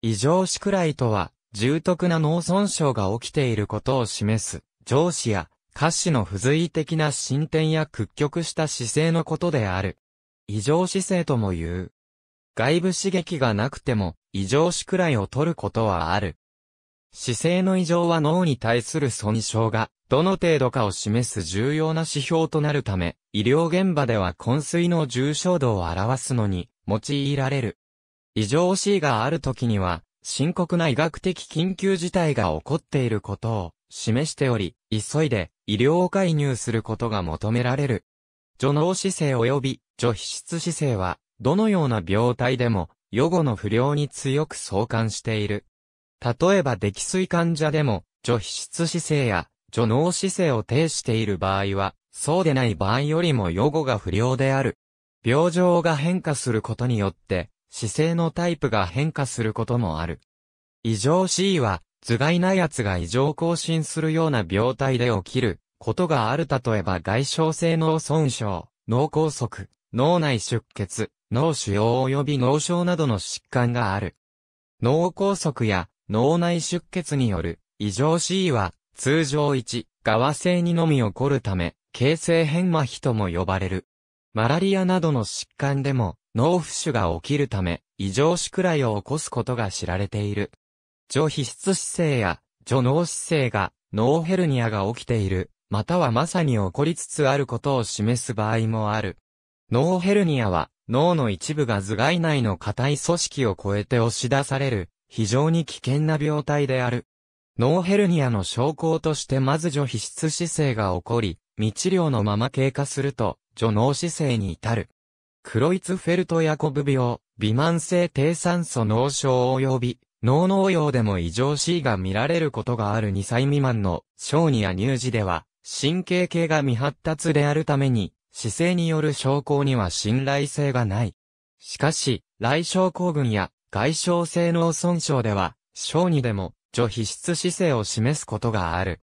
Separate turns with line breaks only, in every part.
異常死くらいとは、重篤な脳損傷が起きていることを示す、上司や下肢の不随意的な進展や屈曲した姿勢のことである。異常姿勢とも言う。外部刺激がなくても、異常死くらいを取ることはある。姿勢の異常は脳に対する損傷が、どの程度かを示す重要な指標となるため、医療現場では昏睡の重症度を表すのに、用いられる。異常 C がある時には、深刻な医学的緊急事態が起こっていることを示しており、急いで医療を介入することが求められる。除脳姿勢及び除皮質姿勢は、どのような病態でも予後の不良に強く相関している。例えば溺水患者でも、除皮質姿勢や除脳姿勢を呈している場合は、そうでない場合よりも予後が不良である。病状が変化することによって、姿勢のタイプが変化することもある。異常 C は、頭蓋内圧が異常更新するような病態で起きることがある例えば外傷性脳損傷、脳梗塞、脳内出血、脳腫瘍及び脳症などの疾患がある。脳梗塞や脳内出血による異常 C は通常1、側性にのみ起こるため、形成変麻痺とも呼ばれる。マラリアなどの疾患でも脳浮腫が起きるため、異常死くらいを起こすことが知られている。除皮質姿勢や、除脳姿勢が、脳ヘルニアが起きている、またはまさに起こりつつあることを示す場合もある。脳ヘルニアは、脳の一部が頭蓋内の硬い組織を超えて押し出される、非常に危険な病態である。脳ヘルニアの症候としてまず除皮質姿勢が起こり、未治療のまま経過すると、除脳姿勢に至る。クロイツフェルト・ヤコブ病、微慢性低酸素脳症及び、脳脳用でも異常 C が見られることがある2歳未満の小児や乳児では、神経系が未発達であるために、姿勢による症候には信頼性がない。しかし、来症候群や外傷性脳損傷では、小児でも、除皮質姿勢を示すことがある。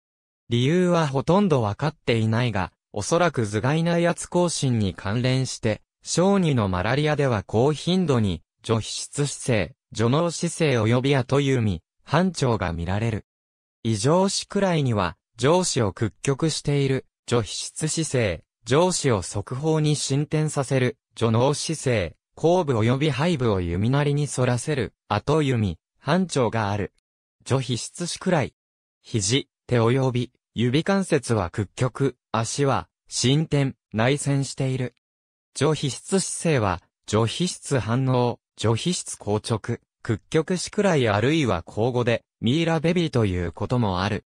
理由はほとんどわかっていないが、おそらく頭蓋内圧更新に関連して、小児のマラリアでは高頻度に、除皮質姿勢、除脳姿勢及び後という班長が見られる。異常死くらいには、上司を屈曲している、除皮質姿勢、上司を速報に進展させる、除脳姿勢、後部及び背部を弓なりに反らせる、後弓、班長がある。除皮質死くらい。肘、手及び、指関節は屈曲、足は、進展、内旋している。上皮質姿勢は、上皮質反応、上皮質硬直、屈曲しくらいあるいは交互で、ミイラベビーということもある。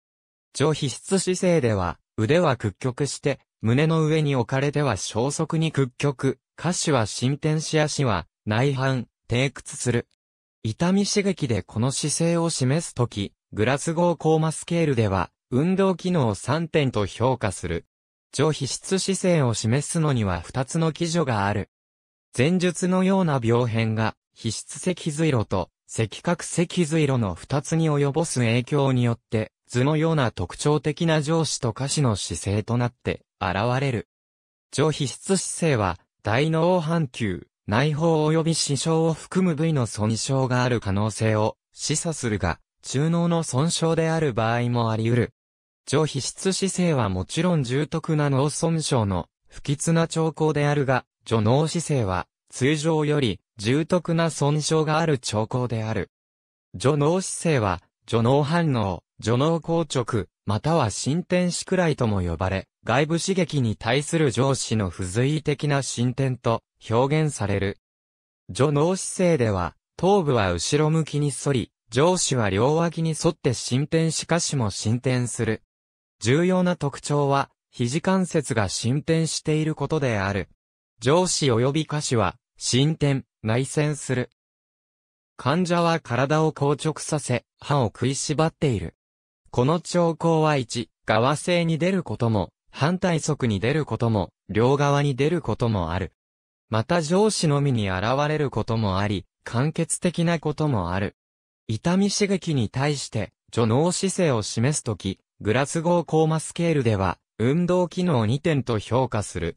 上皮質姿勢では、腕は屈曲して、胸の上に置かれては消息に屈曲、下肢は進展し足は内反、低屈する。痛み刺激でこの姿勢を示すとき、グラスゴーコーマスケールでは、運動機能3点と評価する。上皮質姿勢を示すのには二つの基準がある。前述のような病変が、皮質脊髄路と脊角脊髄路の二つに及ぼす影響によって、図のような特徴的な上肢と下肢の姿勢となって現れる。上皮質姿勢は、大脳半球、内包及び死傷を含む部位の損傷がある可能性を示唆するが、中脳の損傷である場合もあり得る。除皮質姿勢はもちろん重篤な脳損傷の不吉な兆候であるが、除脳姿勢は通常より重篤な損傷がある兆候である。除脳姿勢は、除脳反応、除脳硬直、または進展死くらいとも呼ばれ、外部刺激に対する上司の不随意的な進展と表現される。除脳姿勢では、頭部は後ろ向きに反り、上司は両脇に沿って進展しかしも進展する。重要な特徴は、肘関節が進展していることである。上肢及び下肢は、進展、内旋する。患者は体を硬直させ、歯を食いしばっている。この兆候は1、側性に出ることも、反対側に出ることも、両側に出ることもある。また上肢のみに現れることもあり、間欠的なこともある。痛み刺激に対して、助脳姿勢を示すとき、グラスゴーコーマスケールでは、運動機能2点と評価する。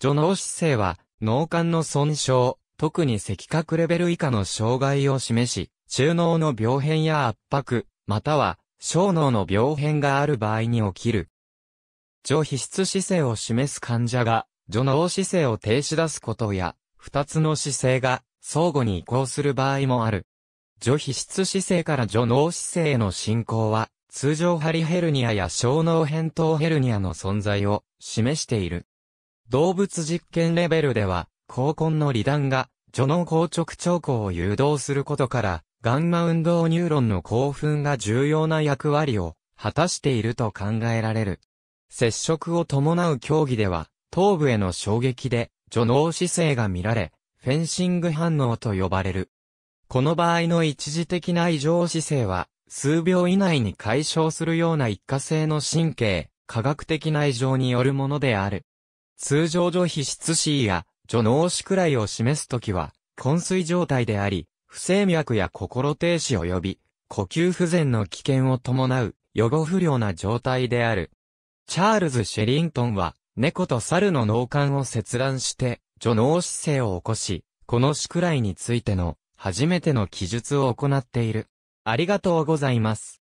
助脳姿勢は、脳幹の損傷、特に赤角レベル以下の障害を示し、中脳の病変や圧迫、または、小脳の病変がある場合に起きる。除皮質姿勢を示す患者が、助脳姿勢を停止出すことや、二つの姿勢が相互に移行する場合もある。助皮質姿勢から助脳姿勢への進行は、通常ハリヘルニアや小脳扁桃ヘルニアの存在を示している。動物実験レベルでは、高根の離断が、序の硬直兆候を誘導することから、ガンマ運動ニューロンの興奮が重要な役割を果たしていると考えられる。接触を伴う競技では、頭部への衝撃で、序脳姿勢が見られ、フェンシング反応と呼ばれる。この場合の一時的な異常姿勢は、数秒以内に解消するような一過性の神経、科学的な異常によるものである。通常除皮質 C や除脳死くらいを示すときは、昏睡状態であり、不整脈や心停止及び、呼吸不全の危険を伴う、予後不良な状態である。チャールズ・シェリントンは、猫と猿の脳幹を切断して、除脳姿勢を起こし、この死くらいについての、初めての記述を行っている。ありがとうございます。